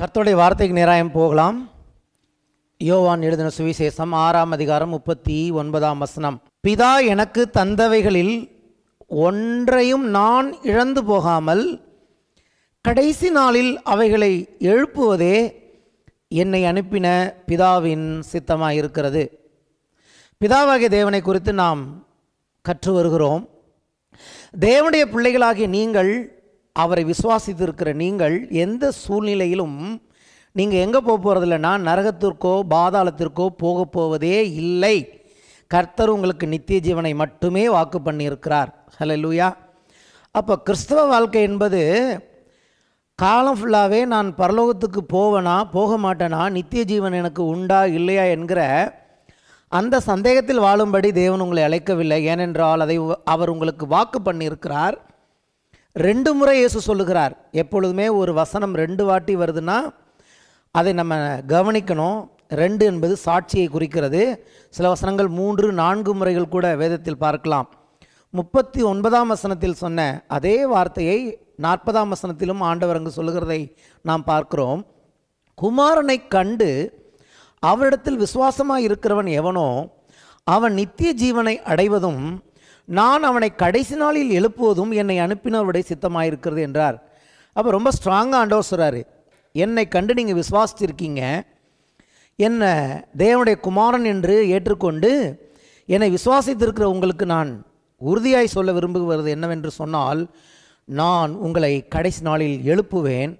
கர்த்தருடைய வார்த்தைக்கு நேராயம் போகலாம் யோவான் எழுதின சுவிசேஷம் ஆறாம் அதிகாரம் முப்பத்தி ஒன்பதாம் வசனம் பிதா எனக்கு தந்தவைகளில் ஒன்றையும் நான் இழந்து போகாமல் கடைசி நாளில் அவைகளை எழுப்புவதே என்னை அனுப்பின பிதாவின் சித்தமாக இருக்கிறது பிதாவாகிய தேவனை குறித்து நாம் கற்று வருகிறோம் தேவனுடைய பிள்ளைகளாகிய நீங்கள் அவரை விசுவாசித்திருக்கிற நீங்கள் எந்த சூழ்நிலையிலும் நீங்கள் எங்கே போக இல்லைன்னா நரகத்திற்கோ பாதாளத்திற்கோ போக போவதே இல்லை கர்த்தர் உங்களுக்கு நித்திய ஜீவனை மட்டுமே வாக்கு பண்ணியிருக்கிறார் ஹலோ லூயா அப்போ கிறிஸ்தவ வாழ்க்கை என்பது காலம் ஃபுல்லாகவே நான் பரலோகத்துக்கு போவேனா போக மாட்டேனா நித்திய ஜீவன் எனக்கு உண்டா இல்லையா என்கிற அந்த சந்தேகத்தில் வாழும்படி தேவன் உங்களை அழைக்கவில்லை ஏனென்றால் அதை அவர் உங்களுக்கு வாக்கு பண்ணியிருக்கிறார் ரெண்டு முறை இயேசு சொல்லுகிறார் எப்பொழுதுமே ஒரு வசனம் ரெண்டு வாட்டி வருதுன்னா அதை நம்ம கவனிக்கணும் ரெண்டு என்பது சாட்சியை குறிக்கிறது சில வசனங்கள் மூன்று நான்கு முறைகள் கூட வேதத்தில் பார்க்கலாம் முப்பத்தி ஒன்பதாம் வசனத்தில் சொன்ன அதே வார்த்தையை நாற்பதாம் வசனத்திலும் ஆண்டவரங்கு சொல்லுகிறதை நாம் பார்க்கிறோம் குமாரனை கண்டு அவரிடத்தில் விசுவாசமாக இருக்கிறவன் எவனோ அவன் நித்திய ஜீவனை அடைவதும் நான் அவனை கடைசி நாளில் எழுப்புவதும் என்னை அனுப்பினவருடைய சித்தமாயிருக்கிறது என்றார் அப்போ ரொம்ப ஸ்ட்ராங்காக ஆண்டவர் சொல்கிறாரு என்னை கண்டு நீங்கள் விசுவாசித்திருக்கீங்க என்னை தேவனுடைய குமாரன் என்று ஏற்றுக்கொண்டு என்னை விசுவாசித்திருக்கிற உங்களுக்கு நான் உறுதியாய் சொல்ல விரும்புகிறது என்னவென்று சொன்னால் நான் உங்களை கடைசி நாளில் எழுப்புவேன்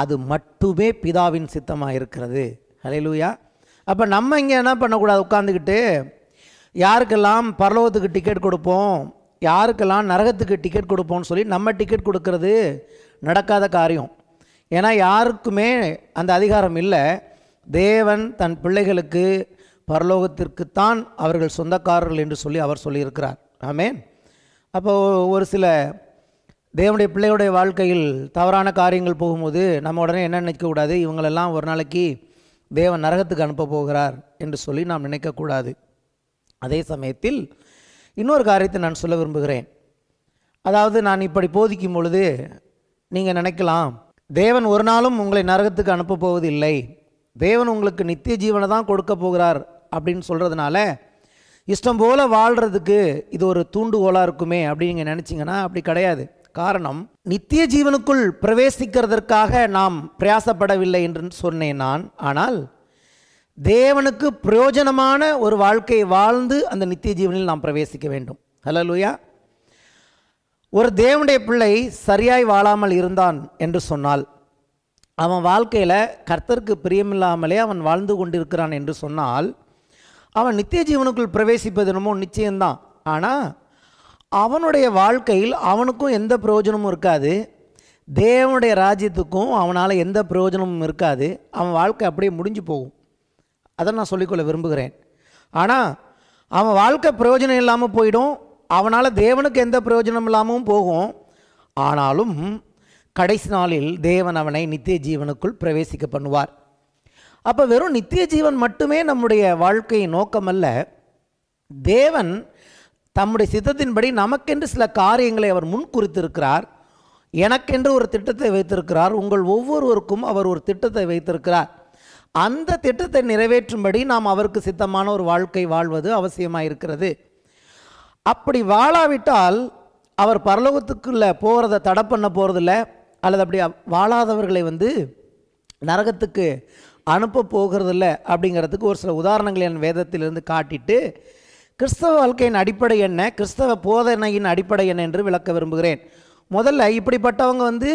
அது மட்டுமே பிதாவின் சித்தமாக இருக்கிறது ஹலையிலூயா அப்போ நம்ம இங்கே என்ன பண்ணக்கூடாது உட்காந்துக்கிட்டு யாருக்கெல்லாம் பரலோகத்துக்கு டிக்கெட் கொடுப்போம் யாருக்கெல்லாம் நரகத்துக்கு டிக்கெட் கொடுப்போம்னு சொல்லி நம்ம டிக்கெட் கொடுக்கறது நடக்காத காரியம் ஏன்னா யாருக்குமே அந்த அதிகாரம் இல்லை தேவன் தன் பிள்ளைகளுக்கு பரலோகத்திற்குத்தான் அவர்கள் சொந்தக்காரர்கள் என்று சொல்லி அவர் சொல்லியிருக்கிறார் ஆமேன் அப்போ ஒரு சில தேவனுடைய பிள்ளையுடைய வாழ்க்கையில் தவறான காரியங்கள் போகும்போது நம்ம உடனே என்ன நினைக்கக்கூடாது இவங்களெல்லாம் ஒரு நாளைக்கு தேவன் நரகத்துக்கு அனுப்ப போகிறார் என்று சொல்லி நாம் நினைக்கக்கூடாது அதே சமயத்தில் இன்னொரு காரியத்தை நான் சொல்ல விரும்புகிறேன் அதாவது நான் இப்படி போதிக்கும் பொழுது நீங்கள் நினைக்கலாம் தேவன் ஒரு நாளும் உங்களை நரகத்துக்கு அனுப்பப் போவதில்லை தேவன் உங்களுக்கு நித்திய ஜீவனை தான் கொடுக்க போகிறார் அப்படின்னு சொல்கிறதுனால இஷ்டம் போல் வாழ்கிறதுக்கு இது ஒரு தூண்டுகோலாக இருக்குமே அப்படின்னு நீங்கள் நினச்சிங்கன்னா அப்படி கிடையாது காரணம் நித்திய ஜீவனுக்குள் பிரவேசிக்கிறதற்காக நாம் பிரயாசப்படவில்லை என்று சொன்னேன் நான் ஆனால் தேவனுக்கு பிரயோஜனமான ஒரு வாழ்க்கையை வாழ்ந்து அந்த நித்திய ஜீவனில் நாம் பிரவேசிக்க வேண்டும் ஹலோ லூயா ஒரு தேவனுடைய பிள்ளை சரியாய் வாழாமல் இருந்தான் என்று சொன்னால் அவன் வாழ்க்கையில் கர்த்தருக்கு பிரியமில்லாமலே அவன் வாழ்ந்து கொண்டிருக்கிறான் என்று சொன்னால் அவன் நித்திய ஜீவனுக்குள் பிரவேசிப்பது என்னமோ நிச்சயம்தான் ஆனால் அவனுடைய வாழ்க்கையில் அவனுக்கும் எந்த பிரயோஜனமும் இருக்காது தேவனுடைய ராஜ்யத்துக்கும் அவனால் எந்த பிரயோஜனமும் இருக்காது அவன் வாழ்க்கை அப்படியே முடிஞ்சு போகும் அதை நான் சொல்லிக்கொள்ள விரும்புகிறேன் ஆனால் அவன் வாழ்க்கை பிரயோஜனம் இல்லாமல் போயிடும் அவனால் தேவனுக்கு எந்த பிரயோஜனம் இல்லாமல் போகும் ஆனாலும் கடைசி நாளில் தேவன் அவனை நித்திய ஜீவனுக்குள் பிரவேசிக்க பண்ணுவார் அப்போ வெறும் நித்திய ஜீவன் மட்டுமே நம்முடைய வாழ்க்கையின் நோக்கமல்ல தேவன் தம்முடைய சித்தத்தின்படி நமக்கென்று சில காரியங்களை அவர் முன் குறித்திருக்கிறார் எனக்கென்று ஒரு திட்டத்தை வைத்திருக்கிறார் உங்கள் ஒவ்வொருவருக்கும் அவர் ஒரு திட்டத்தை வைத்திருக்கிறார் அந்த திட்டத்தை நிறைவேற்றும்படி நாம் அவருக்கு சித்தமான ஒரு வாழ்க்கை வாழ்வது அவசியமாக இருக்கிறது அப்படி வாழாவிட்டால் அவர் பரலோகத்துக்குள்ள போகிறத தடை பண்ண போகிறதில்ல அல்லது அப்படி வாழாதவர்களை வந்து நரகத்துக்கு அனுப்ப போகிறதில்ல அப்படிங்கிறதுக்கு ஒரு சில உதாரணங்கள் என் வேதத்திலிருந்து காட்டிட்டு கிறிஸ்தவ வாழ்க்கையின் அடிப்படை என்ன கிறிஸ்தவ போதனையின் அடிப்படை என்ன என்று விளக்க விரும்புகிறேன் முதல்ல இப்படிப்பட்டவங்க வந்து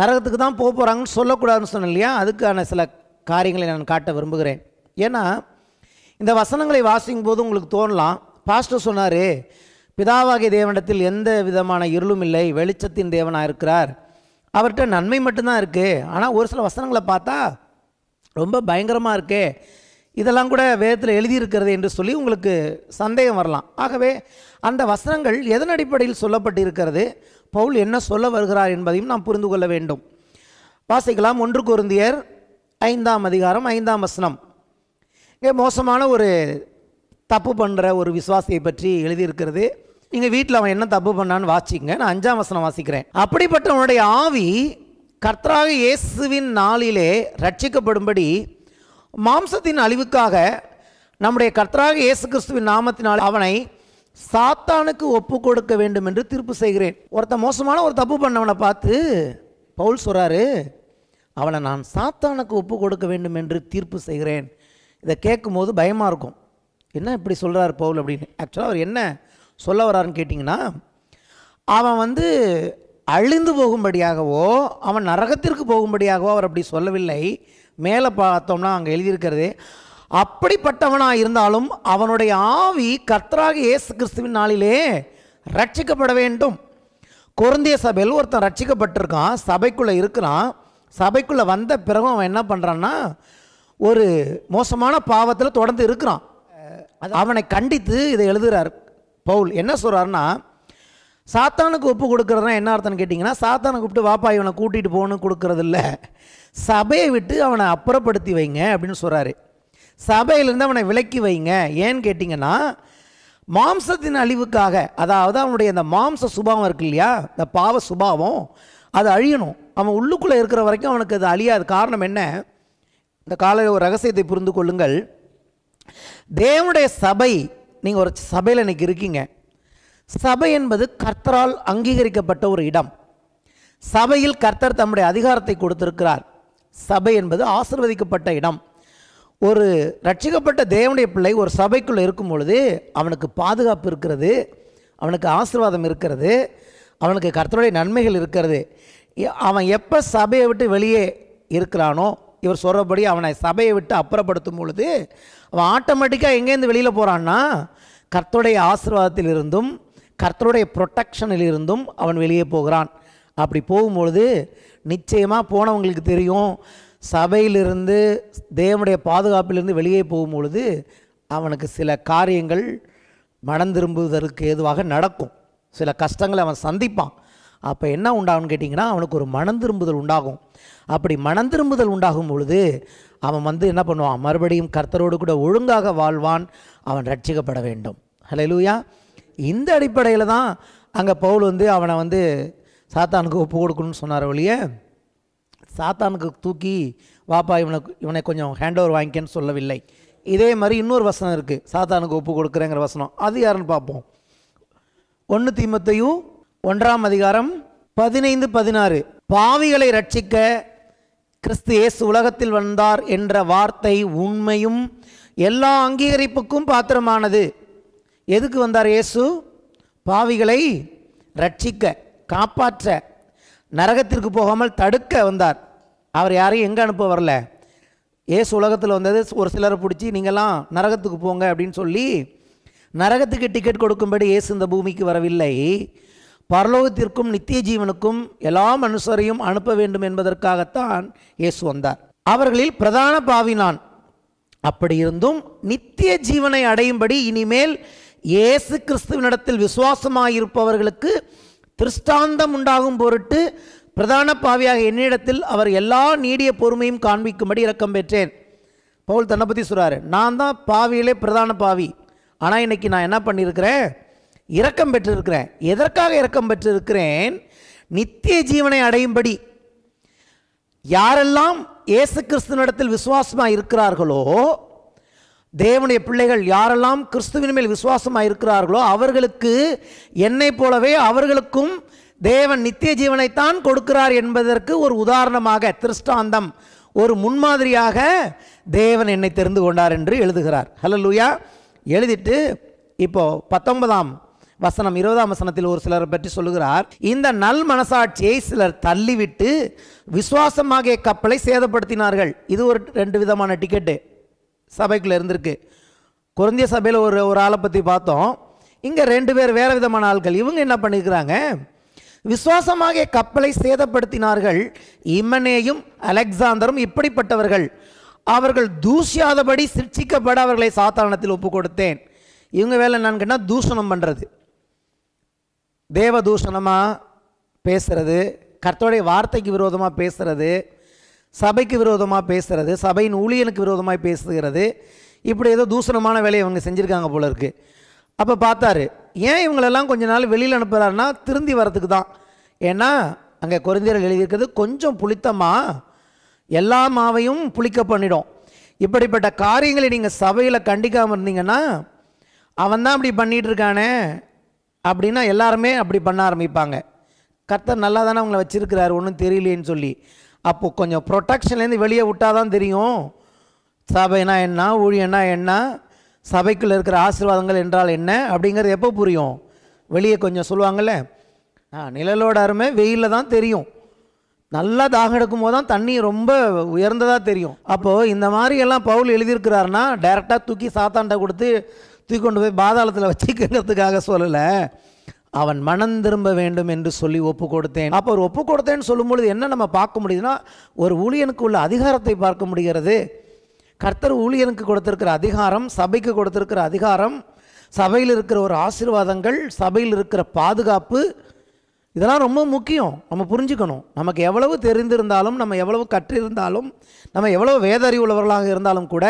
நரகத்துக்கு தான் போக போகிறாங்கன்னு சொல்லக்கூடாதுன்னு சொன்னேன் இல்லையா அதுக்கான சில காரியங்களை நான் காட்ட விரும்புகிறேன் ஏன்னா இந்த வசனங்களை வாசிக்கும் போது உங்களுக்கு தோணலாம் பாஸ்டர் சொன்னார் பிதாவாகிய தேவனிடத்தில் எந்த விதமான இருளும் இல்லை வெளிச்சத்தின் தேவனாக இருக்கிறார் அவர்கிட்ட நன்மை மட்டும்தான் இருக்குது ஆனால் ஒரு சில வசனங்களை பார்த்தா ரொம்ப பயங்கரமாக இருக்கே இதெல்லாம் கூட வேதத்தில் எழுதியிருக்கிறது என்று சொல்லி உங்களுக்கு சந்தேகம் வரலாம் ஆகவே அந்த வசனங்கள் எதன் அடிப்படையில் சொல்லப்பட்டிருக்கிறது பவுல் என்ன சொல்ல வருகிறார் என்பதையும் நாம் புரிந்து கொள்ள வேண்டும் வாசிக்கலாம் ஒன்று குருந்தியர் ஐந்தாம் அதிகாரம் ஐந்தாம் வசனம் இங்கே மோசமான ஒரு தப்பு பண்ணுற ஒரு விசுவாசியை பற்றி எழுதியிருக்கிறது நீங்கள் வீட்டில் அவன் என்ன தப்பு பண்ணான்னு வாசிங்க நான் அஞ்சாம் வசனம் வாசிக்கிறேன் அப்படிப்பட்டவனுடைய ஆவி கர்த்தராக இயேசுவின் நாளிலே ரட்சிக்கப்படும்படி மாம்சத்தின் அழிவுக்காக நம்முடைய கர்த்தராக இயேசு கிறிஸ்துவின் நாமத்தினால் அவனை சாத்தானுக்கு ஒப்பு கொடுக்க வேண்டும் என்று தீர்ப்பு செய்கிறேன் ஒருத்த மோசமான ஒரு தப்பு பண்ணவனை பார்த்து பவுல் சொல்கிறாரு அவனை நான் சாத்தானுக்கு ஒப்பு கொடுக்க வேண்டும் என்று தீர்ப்பு செய்கிறேன் இதை கேட்கும்போது பயமாக இருக்கும் என்ன இப்படி சொல்கிறார் பவுல் அப்படின்னு ஆக்சுவலாக அவர் என்ன சொல்ல வர்றாருன்னு கேட்டிங்கன்னா அவன் வந்து அழிந்து போகும்படியாகவோ அவன் நரகத்திற்கு போகும்படியாகவோ அவர் அப்படி சொல்லவில்லை மேலே பார்த்தோம்னா அங்கே எழுதியிருக்கிறது அப்படிப்பட்டவனாக இருந்தாலும் அவனுடைய ஆவி கர்த்தராக இயேசு கிறிஸ்துவின் நாளிலே ரட்சிக்கப்பட வேண்டும் குருந்திய சபையில் ஒருத்தன் ரட்சிக்கப்பட்டிருக்கான் சபைக்குள்ளே இருக்கிறான் சபைக்குள்ளே வந்த பிறகும் அவன் என்ன பண்ணுறான்னா ஒரு மோசமான பாவத்தில் தொடர்ந்து இருக்கிறான் அவனை கண்டித்து இதை எழுதுகிறார் பவுல் என்ன சொல்கிறாருன்னா சாத்தானுக்கு ஒப்பு கொடுக்குறதுனா என்ன அர்த்தம்னு கேட்டிங்கன்னா சாத்தானை கூப்பிட்டு வாப்பா இவனை கூட்டிகிட்டு போகணும்னு கொடுக்கறதில்ல சபையை விட்டு அவனை அப்புறப்படுத்தி வைங்க அப்படின்னு சொல்கிறாரு சபையிலேருந்து அவனை விலக்கி வைங்க ஏன்னு கேட்டிங்கன்னா மாம்சத்தின் அழிவுக்காக அதாவது அவனுடைய அந்த மாம்ச சுபாவம் இருக்கு இல்லையா இந்த பாவ சுபாவம் அது அழியணும் அவன் உள்ளுக்குள்ளே இருக்கிற வரைக்கும் அவனுக்கு அது அழியாது காரணம் என்ன இந்த காலையில் ஒரு ரகசியத்தை புரிந்து கொள்ளுங்கள் தேவனுடைய சபை நீங்கள் ஒரு சபையில் இன்றைக்கி இருக்கீங்க சபை என்பது கர்த்தரால் அங்கீகரிக்கப்பட்ட ஒரு இடம் சபையில் கர்த்தர் தம்முடைய அதிகாரத்தை கொடுத்திருக்கிறார் சபை என்பது ஆசிர்வதிக்கப்பட்ட இடம் ஒரு ரட்சிக்கப்பட்ட தேவனுடைய பிள்ளை ஒரு சபைக்குள்ளே இருக்கும் பொழுது அவனுக்கு பாதுகாப்பு இருக்கிறது அவனுக்கு ஆசிர்வாதம் இருக்கிறது அவனுக்கு கர்த்தருடைய நன்மைகள் இருக்கிறது அவன் எப்போ சபையை விட்டு வெளியே இருக்கிறானோ இவர் சொல்கிறபடி அவனை சபையை விட்டு அப்புறப்படுத்தும் பொழுது அவன் ஆட்டோமேட்டிக்காக எங்கேருந்து வெளியில் போகிறான்னா கர்த்தருடைய ஆசீர்வாதத்திலிருந்தும் கர்த்தருடைய ப்ரொட்டக்ஷனில் இருந்தும் அவன் வெளியே போகிறான் அப்படி போகும்பொழுது நிச்சயமாக போனவங்களுக்கு தெரியும் சபையிலிருந்து தேவனுடைய பாதுகாப்பிலிருந்து வெளியே போகும்பொழுது அவனுக்கு சில காரியங்கள் மனம் திரும்புவதற்கு ஏதுவாக நடக்கும் சில கஷ்டங்களை அவன் சந்திப்பான் அப்போ என்ன உண்டாகும்னு கேட்டிங்கன்னா அவனுக்கு ஒரு மனம் திரும்புதல் உண்டாகும் அப்படி மனம் திரும்புதல் உண்டாகும் பொழுது அவன் வந்து என்ன பண்ணுவான் மறுபடியும் கர்த்தரோடு கூட ஒழுங்காக வாழ்வான் அவன் ரட்சிக்கப்பட வேண்டும் ஹலலூயா இந்த அடிப்படையில் தான் அங்கே பவுல் வந்து அவனை வந்து சாத்தானுக்கு ஒப்பு கொடுக்கணும்னு சொன்னார் ஒழிய சாத்தானுக்கு தூக்கி வாப்பா இவனுக்கு இவனை கொஞ்சம் ஹேண்ட் ஓவர் வாங்கிக்கன்னு சொல்லவில்லை இதே மாதிரி இன்னொரு வசனம் இருக்குது சாத்தானுக்கு ஒப்பு கொடுக்குறேங்கிற வசனம் அது யாருன்னு பார்ப்போம் ஒன்று தீமத்தையும் ஒன்றாம் அதிகாரம் பதினைந்து பதினாறு பாவிகளை ரட்சிக்க கிறிஸ்து இயேசு உலகத்தில் வந்தார் என்ற வார்த்தை உண்மையும் எல்லா அங்கீகரிப்புக்கும் பாத்திரமானது எதுக்கு வந்தார் இயேசு பாவிகளை ரட்சிக்க காப்பாற்ற நரகத்திற்கு போகாமல் தடுக்க வந்தார் அவர் யாரையும் எங்கே அனுப்ப வரல ஏசு உலகத்தில் வந்தது ஒரு சிலரை பிடிச்சி நீங்கள்லாம் நரகத்துக்கு போங்க அப்படின்னு சொல்லி நரகத்துக்கு டிக்கெட் கொடுக்கும்படி இயேசு இந்த பூமிக்கு வரவில்லை பரலோகத்திற்கும் நித்திய ஜீவனுக்கும் எல்லா மனுஷரையும் அனுப்ப வேண்டும் என்பதற்காகத்தான் இயேசு வந்தார் அவர்களில் பிரதான பாவி நான் அப்படி இருந்தும் நித்திய ஜீவனை அடையும்படி இனிமேல் இயேசு கிறிஸ்துவனிடத்தில் விசுவாசமாயிருப்பவர்களுக்கு திருஷ்டாந்தம் உண்டாகும் பொருட்டு பிரதான பாவியாக என்னிடத்தில் அவர் எல்லா நீடிய பொறுமையும் காண்பிக்கும்படி இறக்கம் பெற்றேன் பவுல் தன்னை பற்றி சொல்கிறாரு நான் தான் பாவியிலே பிரதான பாவி ஆனால் இன்றைக்கி நான் என்ன பண்ணியிருக்கிறேன் இரக்கம் பெற்றிருக்கிறேன் எதற்காக இரக்கம் பெற்றிருக்கிறேன் நித்திய ஜீவனை அடையும்படி யாரெல்லாம் இயேசு கிறிஸ்துவனிடத்தில் விசுவாசமாக இருக்கிறார்களோ தேவனுடைய பிள்ளைகள் யாரெல்லாம் கிறிஸ்துவின் மேல் விசுவாசமாக இருக்கிறார்களோ அவர்களுக்கு என்னை போலவே அவர்களுக்கும் தேவன் நித்திய ஜீவனைத்தான் கொடுக்கிறார் என்பதற்கு ஒரு உதாரணமாக திருஷ்டாந்தம் ஒரு முன்மாதிரியாக தேவன் என்னை தெரிந்து கொண்டார் என்று எழுதுகிறார் ஹலோ லூயா எழுதிட்டு இப்போது பத்தொன்பதாம் வசனம் இருபதாம் வசனத்தில் ஒரு சிலர் பற்றி சொல்லுகிறார் இந்த நல் மனசாட்சியை சிலர் தள்ளிவிட்டு விசுவாசமாகிய கப்பலை சேதப்படுத்தினார்கள் இது ஒரு ரெண்டு விதமான டிக்கெட்டு சபைக்குள்ளே இருந்திருக்கு குறைந்திய சபையில் ஒரு ஒரு ஆளை பற்றி பார்த்தோம் இங்கே ரெண்டு பேர் வேறு விதமான ஆட்கள் இவங்க என்ன பண்ணியிருக்கிறாங்க விசுவாசமாகிய கப்பலை சேதப்படுத்தினார்கள் இம்மனேயும் அலெக்சாந்தரும் இப்படிப்பட்டவர்கள் அவர்கள் தூசியாதபடி சிக்ஷிக்கப்பட அவர்களை சாத்தாரணத்தில் ஒப்பு கொடுத்தேன் இவங்க வேலை என்னன்னு தூஷணம் பண்ணுறது தேவ தூஷணமாக பேசுகிறது கர்த்தோடைய வார்த்தைக்கு விரோதமாக பேசுகிறது சபைக்கு விரோதமாக பேசுகிறது சபையின் ஊழியனுக்கு விரோதமாக பேசுகிறது இப்படி ஏதோ தூஷணமான வேலையை இவங்க செஞ்சுருக்காங்க போல இருக்குது அப்போ பார்த்தாரு ஏன் இவங்களெல்லாம் கொஞ்ச நாள் வெளியில் அனுப்புகிறாருன்னா திருந்தி வரத்துக்கு தான் ஏன்னா அங்கே குறைந்தர்கள் எழுதியிருக்கிறது கொஞ்சம் புளித்தமாக எல்லா மாவையும் புளிக்க பண்ணிடும் இப்படிப்பட்ட காரியங்களை நீங்கள் சபையில் கண்டிக்காமல் இருந்தீங்கன்னா அவன் தான் அப்படி பண்ணிகிட்டு இருக்கானே அப்படின்னா எல்லாருமே அப்படி பண்ண ஆரம்பிப்பாங்க கர்த்தர் நல்லா தானே அவங்கள வச்சுருக்கிறாரு ஒன்றும் தெரியலேன்னு சொல்லி அப்போது கொஞ்சம் ப்ரொட்டக்ஷன்லேருந்து வெளியே விட்டால் தான் தெரியும் சபைனா என்ன ஊழியன்னா என்ன சபைக்குள்ளே இருக்கிற ஆசீர்வாதங்கள் என்றால் என்ன அப்படிங்கிறது எப்போ புரியும் வெளியே கொஞ்சம் சொல்லுவாங்கள்ல நிழலோட அருமை வெயிலில் தான் தெரியும் நல்லா தாகம் எடுக்கும் போது தான் தண்ணி ரொம்ப உயர்ந்ததாக தெரியும் அப்போது இந்த மாதிரி எல்லாம் பவுல் எழுதியிருக்கிறாருன்னா டைரெக்டாக தூக்கி சாத்தாண்டை கொடுத்து தூக்கி கொண்டு போய் பாதாளத்தில் வச்சுக்கிறதுக்காக சொல்லலை அவன் மனம் திரும்ப வேண்டும் என்று சொல்லி ஒப்பு கொடுத்தேன் அப்போ ஒரு ஒப்பு கொடுத்தேன்னு சொல்லும்பொழுது என்ன நம்ம பார்க்க முடியுதுன்னா ஒரு ஊழியனுக்கு உள்ள அதிகாரத்தை பார்க்க முடிகிறது கர்த்தர் ஊழியனுக்கு கொடுத்துருக்கிற அதிகாரம் சபைக்கு கொடுத்துருக்கிற அதிகாரம் சபையில் இருக்கிற ஒரு ஆசீர்வாதங்கள் சபையில் இருக்கிற பாதுகாப்பு இதெல்லாம் ரொம்ப முக்கியம் நம்ம புரிஞ்சுக்கணும் நமக்கு எவ்வளவு தெரிந்திருந்தாலும் நம்ம எவ்வளவு கற்றிருந்தாலும் நம்ம எவ்வளவு வேத உள்ளவர்களாக இருந்தாலும் கூட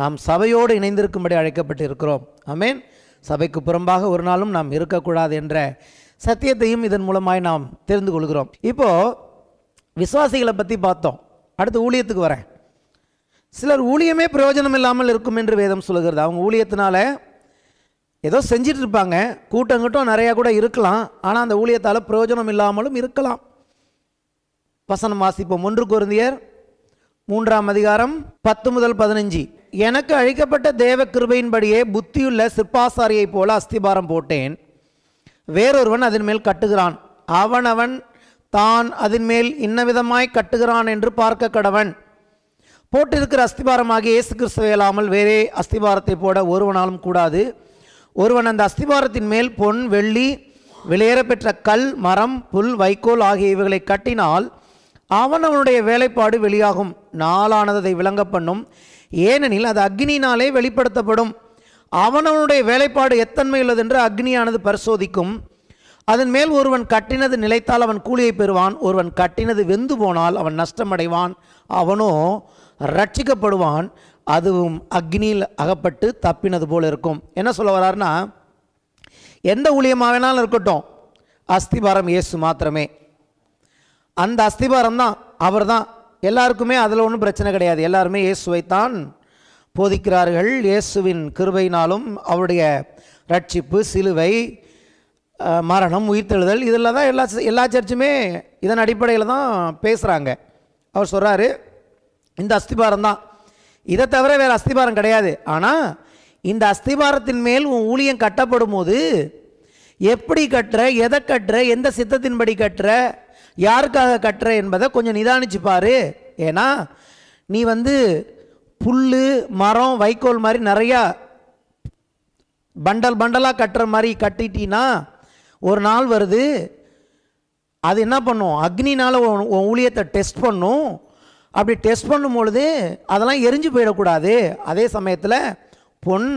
நாம் சபையோடு இணைந்திருக்கும்படி அழைக்கப்பட்டு இருக்கிறோம் ஆமேன் சபைக்கு புறம்பாக ஒரு நாளும் நாம் இருக்கக்கூடாது என்ற சத்தியத்தையும் இதன் மூலமாய் நாம் தெரிந்து கொள்கிறோம் இப்போது விசுவாசிகளை பற்றி பார்த்தோம் அடுத்து ஊழியத்துக்கு வரேன் சிலர் ஊழியமே பிரயோஜனம் இல்லாமல் இருக்கும் என்று வேதம் சொல்கிறது அவங்க ஊழியத்தினால ஏதோ செஞ்சிட்டு இருப்பாங்க கூட்டங்கிட்டும் நிறையா கூட இருக்கலாம் ஆனால் அந்த ஊழியத்தால் பிரயோஜனம் இல்லாமலும் இருக்கலாம் வசனம் வாசிப்போம் ஒன்று குருந்தியர் மூன்றாம் அதிகாரம் பத்து முதல் பதினஞ்சு எனக்கு அழிக்கப்பட்ட தேவ கிருபையின்படியே புத்தியுள்ள சிற்பாசாரியைப் போல அஸ்திபாரம் போட்டேன் வேறொருவன் அதன் மேல் கட்டுகிறான் அவனவன் தான் அதன் மேல் இன்னவிதமாய் கட்டுகிறான் என்று பார்க்க கடவன் போட்டிருக்கிற அஸ்திபாரமாக இயேசு இல்லாமல் வேறே அஸ்திபாரத்தை போட ஒருவனாலும் கூடாது ஒருவன் அந்த அஸ்திபாரத்தின் மேல் பொன் வெள்ளி வெளியேற பெற்ற கல் மரம் புல் வைக்கோல் ஆகிய இவைகளை கட்டினால் அவன் அவனுடைய வேலைப்பாடு வெளியாகும் நாளானது அதை விளங்க பண்ணும் ஏனெனில் அது அக்னியினாலே வெளிப்படுத்தப்படும் அவனவனுடைய வேலைப்பாடு எத்தன்மை உள்ளது என்று அக்னியானது பரிசோதிக்கும் அதன் மேல் ஒருவன் கட்டினது நிலைத்தால் அவன் கூலியை பெறுவான் ஒருவன் கட்டினது வெந்து போனால் அவன் நஷ்டமடைவான் அவனோ ரட்சிக்கப்படுவான் அதுவும் அக்னியில் அகப்பட்டு தப்பினது போல் இருக்கும் என்ன சொல்ல வர்றாருன்னா எந்த ஊழியமாக வேணாலும் இருக்கட்டும் அஸ்திபாரம் இயேசு மாத்திரமே அந்த அஸ்திபாரம் தான் அவர் தான் எல்லாருக்குமே அதில் ஒன்றும் பிரச்சனை கிடையாது எல்லாருமே இயேசுவைத்தான் போதிக்கிறார்கள் இயேசுவின் கிருபையினாலும் அவருடைய ரட்சிப்பு சிலுவை மரணம் உயிர்த்தெழுதல் இதில் தான் எல்லா எல்லா சர்ச்சுமே இதன் அடிப்படையில் தான் பேசுகிறாங்க அவர் சொல்கிறாரு இந்த அஸ்திபாரம் தான் இதை தவிர வேறு அஸ்திபாரம் கிடையாது ஆனால் இந்த அஸ்திபாரத்தின் மேல் உன் ஊழியம் கட்டப்படும் போது எப்படி கட்டுற எதை கட்டுற எந்த சித்தத்தின்படி கட்டுற யாருக்காக கட்டுற என்பதை கொஞ்சம் நிதானிச்சு பாரு ஏன்னா நீ வந்து புல் மரம் வைக்கோல் மாதிரி நிறையா பண்டல் பண்டலாக கட்டுற மாதிரி கட்டிட்டின்னா ஒரு நாள் வருது அது என்ன பண்ணும் அக்னினால் உன் ஊழியத்தை டெஸ்ட் பண்ணும் அப்படி டெஸ்ட் பண்ணும் பொழுது அதெல்லாம் எரிஞ்சு போயிடக்கூடாது அதே சமயத்தில் பொன்